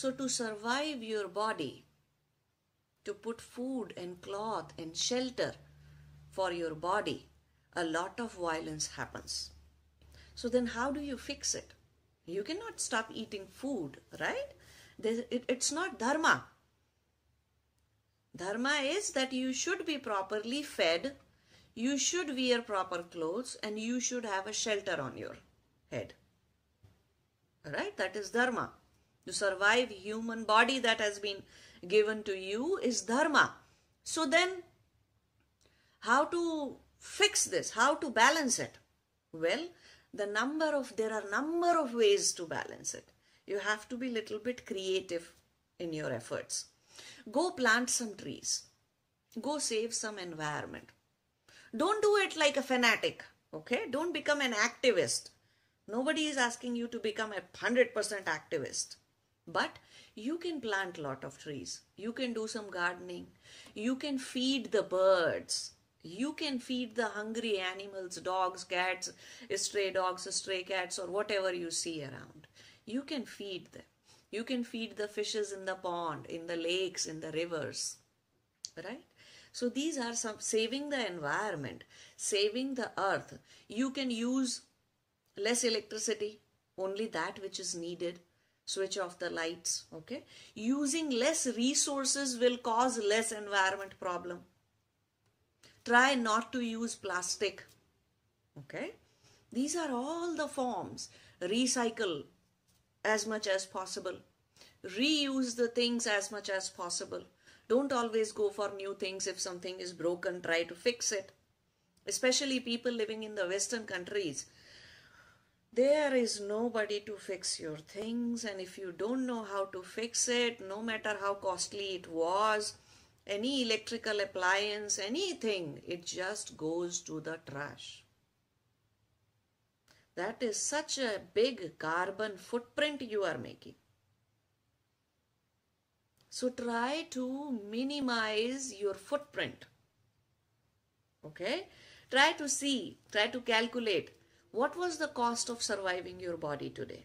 So, to survive your body, to put food and cloth and shelter for your body, a lot of violence happens. So, then how do you fix it? You cannot stop eating food, right? It's not dharma. Dharma is that you should be properly fed, you should wear proper clothes, and you should have a shelter on your head. Right? That is dharma to survive human body that has been given to you is dharma. So then, how to fix this? How to balance it? Well, the number of there are number of ways to balance it. You have to be little bit creative in your efforts. Go plant some trees. Go save some environment. Don't do it like a fanatic. Okay, don't become an activist. Nobody is asking you to become a 100% activist but you can plant lot of trees you can do some gardening you can feed the birds you can feed the hungry animals dogs cats stray dogs stray cats or whatever you see around you can feed them you can feed the fishes in the pond in the lakes in the rivers right so these are some saving the environment saving the earth you can use less electricity only that which is needed switch off the lights okay using less resources will cause less environment problem try not to use plastic okay these are all the forms recycle as much as possible reuse the things as much as possible don't always go for new things if something is broken try to fix it especially people living in the western countries there is nobody to fix your things, and if you don't know how to fix it, no matter how costly it was, any electrical appliance, anything, it just goes to the trash. That is such a big carbon footprint you are making. So try to minimize your footprint. Okay? Try to see, try to calculate what was the cost of surviving your body today?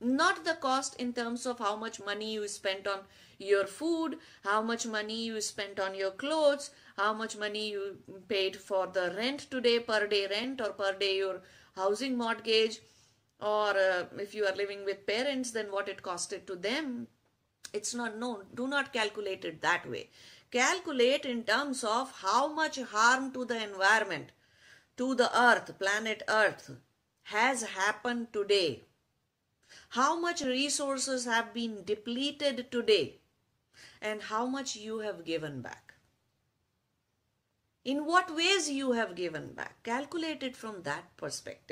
Not the cost in terms of how much money you spent on your food, how much money you spent on your clothes, how much money you paid for the rent today, per day rent or per day your housing mortgage, or uh, if you are living with parents, then what it costed to them. It's not known. Do not calculate it that way. Calculate in terms of how much harm to the environment to the earth, planet earth, has happened today. How much resources have been depleted today and how much you have given back. In what ways you have given back, calculate it from that perspective.